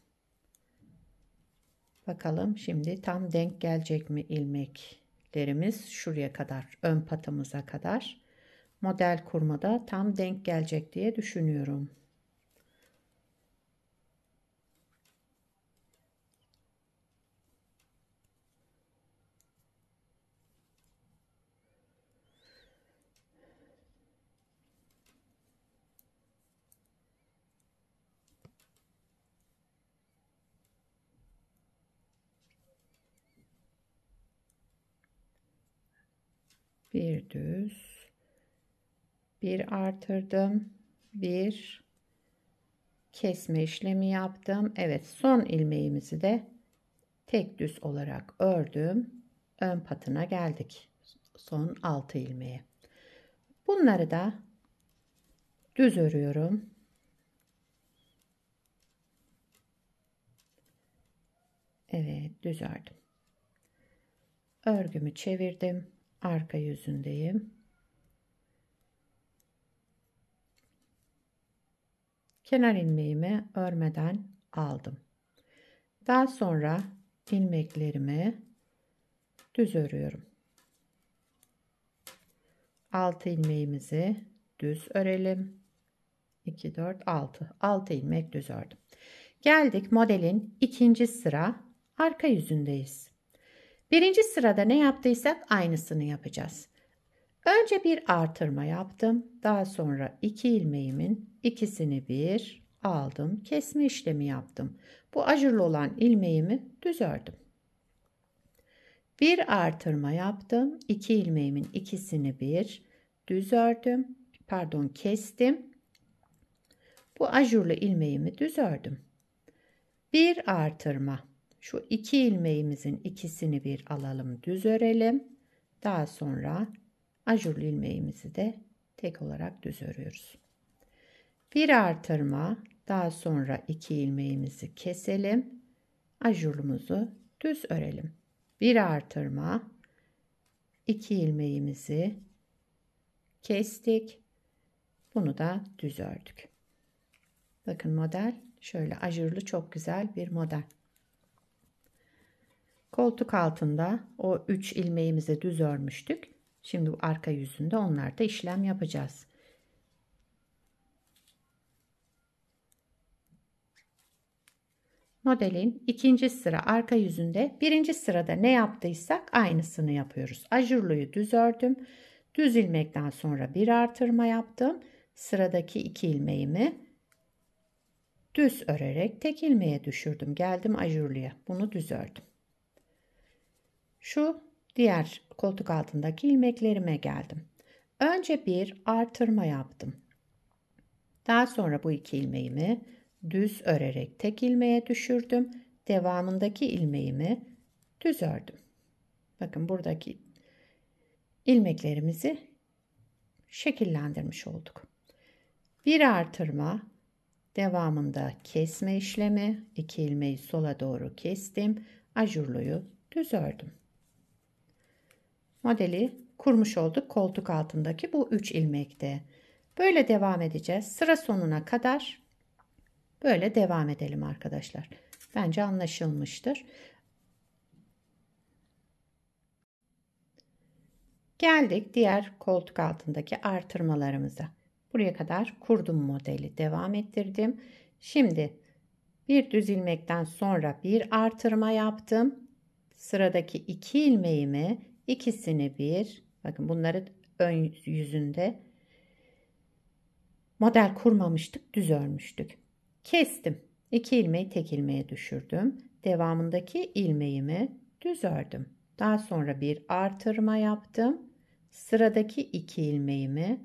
Bakalım şimdi tam denk gelecek mi ilmeklerimiz şuraya kadar ön patımıza kadar model kurmada tam denk gelecek diye düşünüyorum. bir düz bir artırdım bir kesme işlemi yaptım Evet son ilmeğimizi de tek düz olarak ördüm ön patına geldik son 6 ilmeği bunları da düz örüyorum Evet düz ördüm örgümü çevirdim arka yüzündeyim. Kenar ilmeğimi örmeden aldım. Daha sonra ilmeklerimi düz örüyorum. Altı ilmeğimizi düz örelim. 2 4 6. 6 ilmek düz ördüm. Geldik modelin ikinci sıra arka yüzündeyiz. Birinci sırada ne yaptıysak aynısını yapacağız. Önce bir artırma yaptım. Daha sonra iki ilmeğimin ikisini bir aldım. Kesme işlemi yaptım. Bu ajurlu olan ilmeğimi düz ördüm. Bir artırma yaptım. İki ilmeğimin ikisini bir düz ördüm. Pardon kestim. Bu ajurlu ilmeğimi düz ördüm. Bir artırma şu iki ilmeğimizin ikisini bir alalım düz örelim. Daha sonra ajurlu ilmeğimizi de tek olarak düz örüyoruz. Bir artırma daha sonra iki ilmeğimizi keselim. Ajurumuzu düz örelim. Bir artırma iki ilmeğimizi kestik. Bunu da düz ördük. Bakın model şöyle ajurlu çok güzel bir model. Koltuk altında o 3 ilmeğimizi düz örmüştük. Şimdi bu arka yüzünde onlarda işlem yapacağız. Modelin ikinci sıra arka yüzünde birinci sırada ne yaptıysak aynısını yapıyoruz. Ajurluyu düz ördüm. Düz ilmekten sonra bir artırma yaptım. Sıradaki iki ilmeğimi düz örerek tek ilmeğe düşürdüm. Geldim ajurluya. Bunu düz ördüm. Şu diğer koltuk altındaki ilmeklerime geldim. Önce bir artırma yaptım. Daha sonra bu iki ilmeğimi düz örerek tek ilmeğe düşürdüm. Devamındaki ilmeğimi düz ördüm. Bakın buradaki ilmeklerimizi şekillendirmiş olduk. Bir artırma, devamında kesme işlemi, iki ilmeği sola doğru kestim, ajurluyu düz ördüm modeli kurmuş olduk koltuk altındaki bu 3 ilmekte. Böyle devam edeceğiz. Sıra sonuna kadar böyle devam edelim arkadaşlar. Bence anlaşılmıştır. Geldik diğer koltuk altındaki artırmalarımıza. Buraya kadar kurdum modeli devam ettirdim. Şimdi bir düz ilmekten sonra bir artırma yaptım. Sıradaki iki ilmeğimi ikisini bir bakın bunları ön yüzünde model kurmamıştık düz örmüştük. Kestim. 2 ilmeği tek ilmeğe düşürdüm. Devamındaki ilmeğimi düz ördüm. Daha sonra bir artırma yaptım. Sıradaki 2 ilmeğimi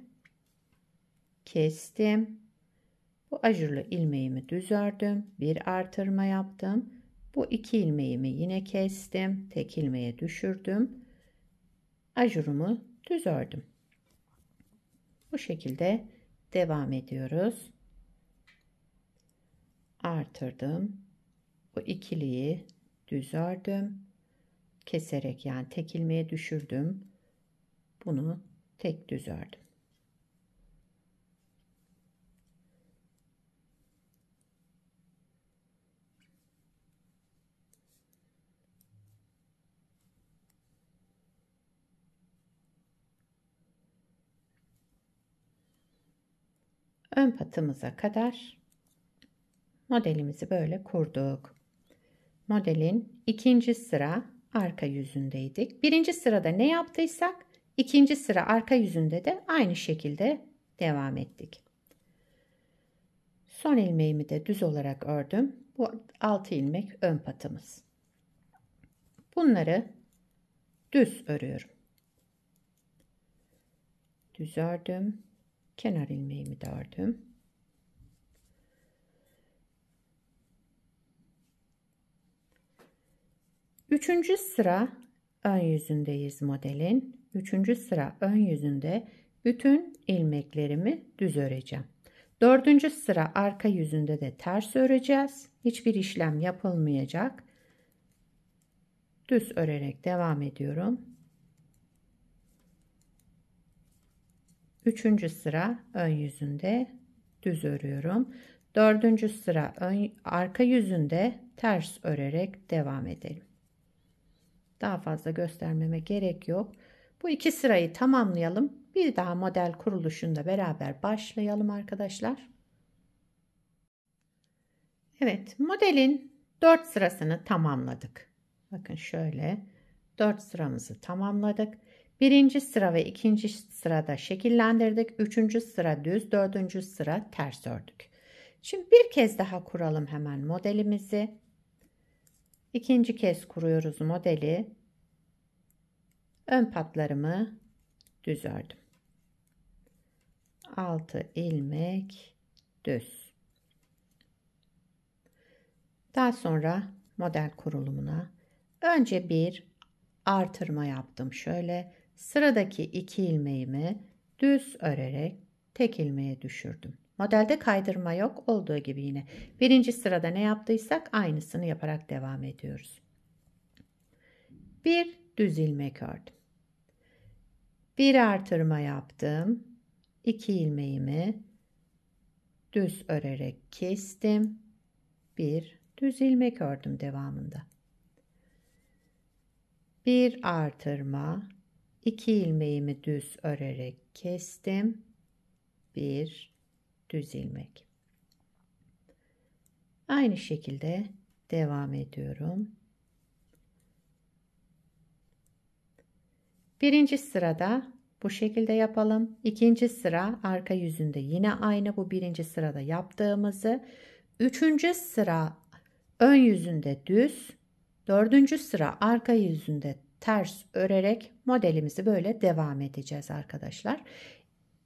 kestim. Bu ajurlu ilmeğimi düz ördüm. Bir artırma yaptım. Bu iki ilmeğimi yine kestim. Tek ilmeğe düşürdüm ajurumu düz ördüm. Bu şekilde devam ediyoruz. Artırdım. Bu ikiliyi düz ördüm. Keserek yani tek ilmeğe düşürdüm. Bunu tek düz ördüm. ön patımıza kadar modelimizi böyle kurduk. Modelin ikinci sıra arka yüzündeydik. Birinci sırada ne yaptıysak ikinci sıra arka yüzünde de aynı şekilde devam ettik. Son ilmeğimi de düz olarak ördüm. Bu 6 ilmek ön patımız. Bunları düz örüyorum. Düz ördüm kenar ilmeğimi de ördüm. Üçüncü sıra ön yüzündeyiz modelin. Üçüncü sıra ön yüzünde bütün ilmeklerimi düz öreceğim. Dördüncü sıra arka yüzünde de ters öreceğiz. Hiçbir işlem yapılmayacak. Düz örerek devam ediyorum. Üçüncü sıra ön yüzünde düz örüyorum. Dördüncü sıra ön, arka yüzünde ters örerek devam edelim. Daha fazla göstermeme gerek yok. Bu iki sırayı tamamlayalım. Bir daha model kuruluşunda beraber başlayalım arkadaşlar. Evet modelin dört sırasını tamamladık. Bakın şöyle dört sıramızı tamamladık. Birinci sıra ve ikinci sırada şekillendirdik. Üçüncü sıra düz, dördüncü sıra ters ördük. Şimdi bir kez daha kuralım hemen modelimizi. İkinci kez kuruyoruz modeli. Ön patlarımı düz ördüm. 6 ilmek düz. Daha sonra model kurulumuna önce bir artırma yaptım. Şöyle Sıradaki iki ilmeğimi düz örerek tek ilmeğe düşürdüm. Modelde kaydırma yok olduğu gibi yine birinci sırada ne yaptıysak aynısını yaparak devam ediyoruz. Bir düz ilmek ördüm. Bir artırma yaptım. İki ilmeğimi düz örerek kestim. Bir düz ilmek ördüm devamında. Bir artırma, 2 ilmeğimi düz örerek kestim. 1 düz ilmek. Aynı şekilde devam ediyorum. Birinci sırada bu şekilde yapalım. İkinci sıra arka yüzünde yine aynı bu birinci sırada yaptığımızı. Üçüncü sıra ön yüzünde düz. Dördüncü sıra arka yüzünde ters örerek modelimizi böyle devam edeceğiz arkadaşlar.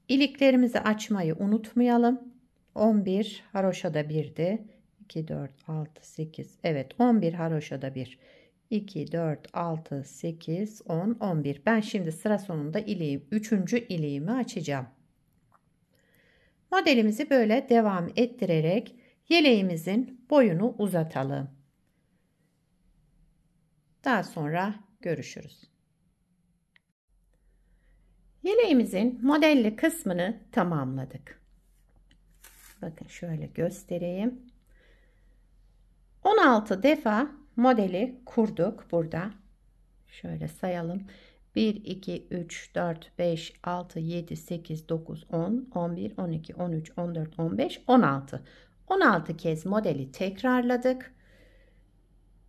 İliklerimizi açmayı unutmayalım. 11 haroşada 1'di. 2 4 6 8 evet 11 haroşada 1. 2 4 6 8 10 11. Ben şimdi sıra sonunda iliğim 3. iliğimi açacağım. Modelimizi böyle devam ettirerek yeleğimizin boyunu uzatalım. Daha sonra görüşürüz. Yeleğimizin modelli kısmını tamamladık. Bakın şöyle göstereyim. 16 defa modeli kurduk burada. Şöyle sayalım. 1, 2, 3, 4, 5, 6, 7, 8, 9, 10, 11, 12, 13, 14, 15, 16. 16 kez modeli tekrarladık.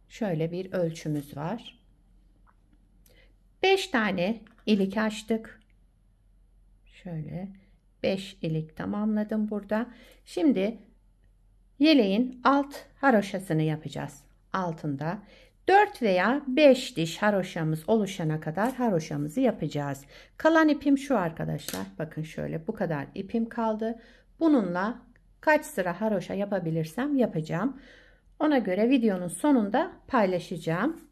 Şöyle bir ölçümüz var. 5 tane ilik açtık. Şöyle 5 ilik tamamladım burada. Şimdi yeleğin alt haroşasını yapacağız. Altında 4 veya 5 diş haroşamız oluşana kadar haroşamızı yapacağız. Kalan ipim şu arkadaşlar. Bakın şöyle bu kadar ipim kaldı. Bununla kaç sıra haroşa yapabilirsem yapacağım. Ona göre videonun sonunda paylaşacağım.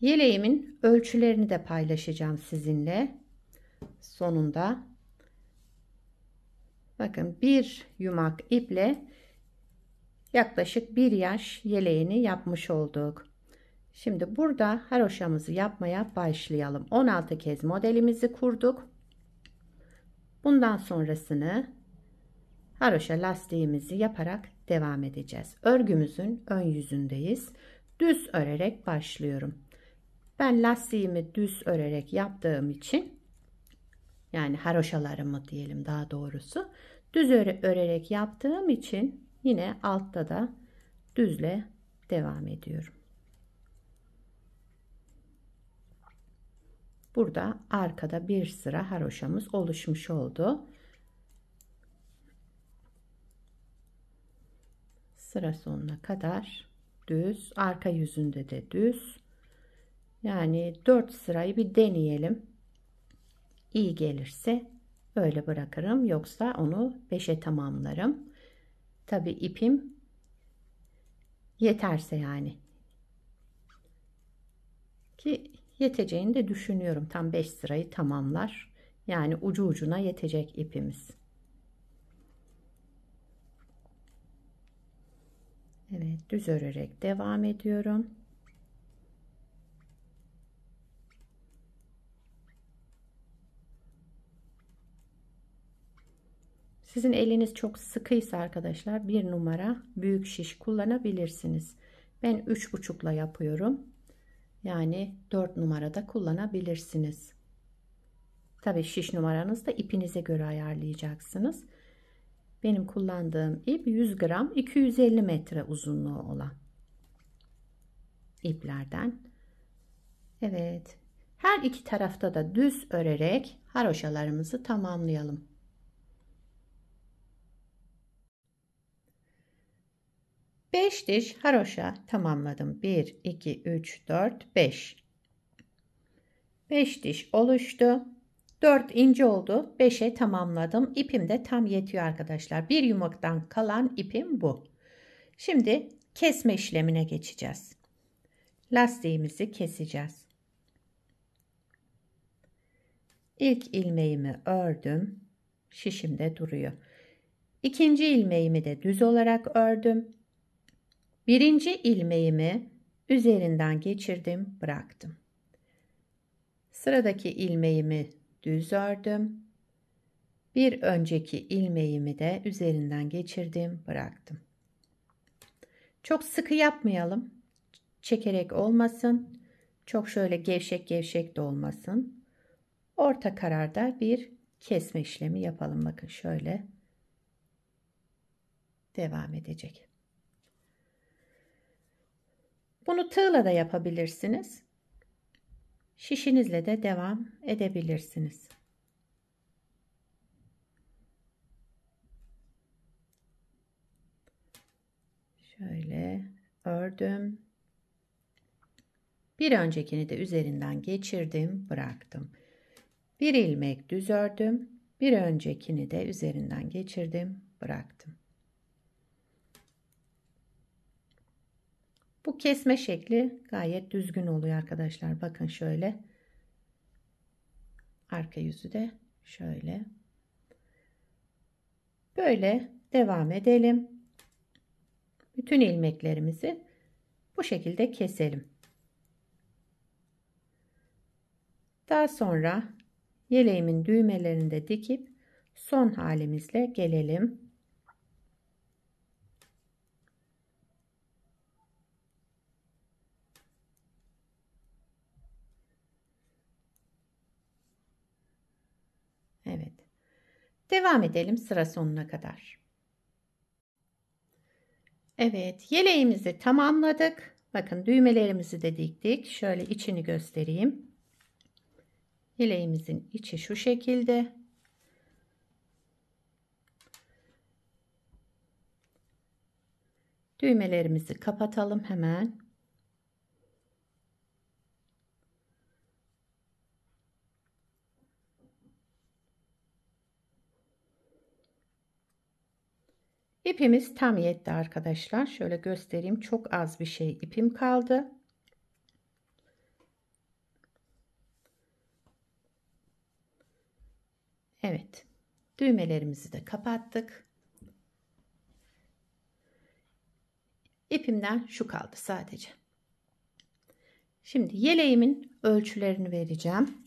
Yeleğimin ölçülerini de paylaşacağım sizinle. Sonunda bakın bir yumak iple yaklaşık bir yaş yeleğini yapmış olduk. Şimdi burada haroşamızı yapmaya başlayalım. 16 kez modelimizi kurduk. Bundan sonrasını haroşa lastiğimizi yaparak devam edeceğiz. Örgümüzün ön yüzündeyiz. Düz örerek başlıyorum. Ben lastiğimi düz örerek yaptığım için yani haroşalarımı diyelim daha doğrusu düz örerek yaptığım için yine altta da düzle devam ediyorum. Burada arkada bir sıra haroşamız oluşmuş oldu. Sıra sonuna kadar düz, arka yüzünde de düz. Yani 4 sırayı bir deneyelim. İyi gelirse öyle bırakırım. Yoksa onu 5'e tamamlarım. Tabi ipim yeterse yani. Ki yeteceğini de düşünüyorum. Tam 5 sırayı tamamlar. Yani ucu ucuna yetecek ipimiz. Evet düz örerek devam ediyorum. Sizin eliniz çok sıkıysa arkadaşlar bir numara büyük şiş kullanabilirsiniz. Ben üç buçukla yapıyorum. Yani dört numarada kullanabilirsiniz. Tabi şiş numaranızı da ipinize göre ayarlayacaksınız. Benim kullandığım ip 100 gram 250 metre uzunluğu olan iplerden. Evet. Her iki tarafta da düz örerek haroşalarımızı tamamlayalım. 5 diş haroşa tamamladım. 1, 2, 3, 4, 5. 5 diş oluştu. 4 ince oldu. 5'e tamamladım. İpim de tam yetiyor arkadaşlar. Bir yumaktan kalan ipim bu. Şimdi kesme işlemine geçeceğiz. Lastiğimizi keseceğiz. İlk ilmeğimi ördüm. Şişimde duruyor. İkinci ilmeğimi de düz olarak ördüm. Birinci ilmeğimi üzerinden geçirdim, bıraktım. Sıradaki ilmeğimi düz ördüm. Bir önceki ilmeğimi de üzerinden geçirdim, bıraktım. Çok sıkı yapmayalım. Çekerek olmasın. Çok şöyle gevşek gevşek de olmasın. Orta kararda bir kesme işlemi yapalım. Bakın şöyle devam edecek. Bunu tığla da yapabilirsiniz. Şişinizle de devam edebilirsiniz. Şöyle ördüm. Bir öncekini de üzerinden geçirdim, bıraktım. Bir ilmek düz ördüm. Bir öncekini de üzerinden geçirdim, bıraktım. Bu kesme şekli gayet düzgün oluyor arkadaşlar. Bakın şöyle. Arka yüzü de şöyle. Böyle devam edelim. Bütün ilmeklerimizi bu şekilde keselim. Daha sonra yeleğimin düğmelerini de dikip son halimizle gelelim. Devam edelim sıra sonuna kadar. Evet yeleğimizi tamamladık. Bakın düğmelerimizi de diktik. Şöyle içini göstereyim. Yeleğimizin içi şu şekilde. Düğmelerimizi kapatalım hemen. İpimiz tam yetti arkadaşlar. Şöyle göstereyim. Çok az bir şey ipim kaldı. Evet. Düğmelerimizi de kapattık. İpimden şu kaldı sadece. Şimdi yeleğimin ölçülerini vereceğim.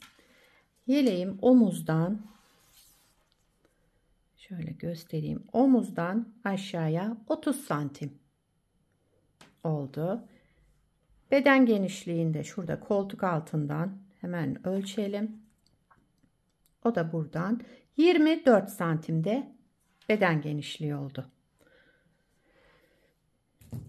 Yeleğim omuzdan Şöyle göstereyim. Omuzdan aşağıya 30 santim oldu. Beden genişliğinde şurada koltuk altından hemen ölçelim. O da buradan 24 santimde beden genişliği oldu.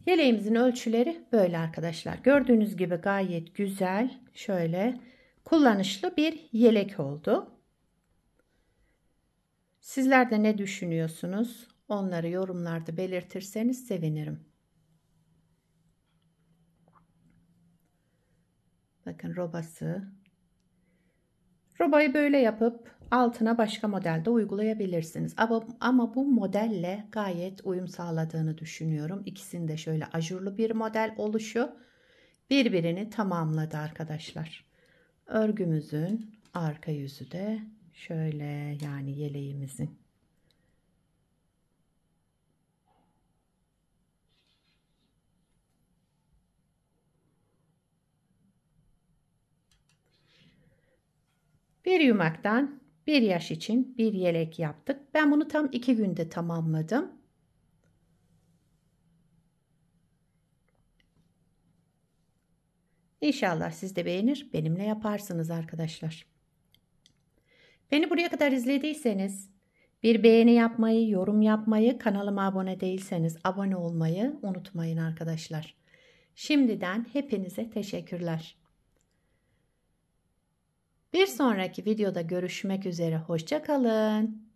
Yeleğimizin ölçüleri böyle arkadaşlar. Gördüğünüz gibi gayet güzel şöyle kullanışlı bir yelek oldu. Sizler de ne düşünüyorsunuz? Onları yorumlarda belirtirseniz sevinirim. Bakın robası. Robayı böyle yapıp altına başka modelde uygulayabilirsiniz. Ama, ama bu modelle gayet uyum sağladığını düşünüyorum. İkisinde şöyle ajurlu bir model oluşu birbirini tamamladı arkadaşlar. Örgümüzün arka yüzü de Şöyle yani yeleğimizin Bir yumaktan bir yaş için bir yelek yaptık. Ben bunu tam iki günde tamamladım. İnşallah siz de beğenir, benimle yaparsınız arkadaşlar. Beni buraya kadar izlediyseniz bir beğeni yapmayı, yorum yapmayı, kanalıma abone değilseniz abone olmayı unutmayın arkadaşlar. Şimdiden hepinize teşekkürler. Bir sonraki videoda görüşmek üzere. Hoşçakalın.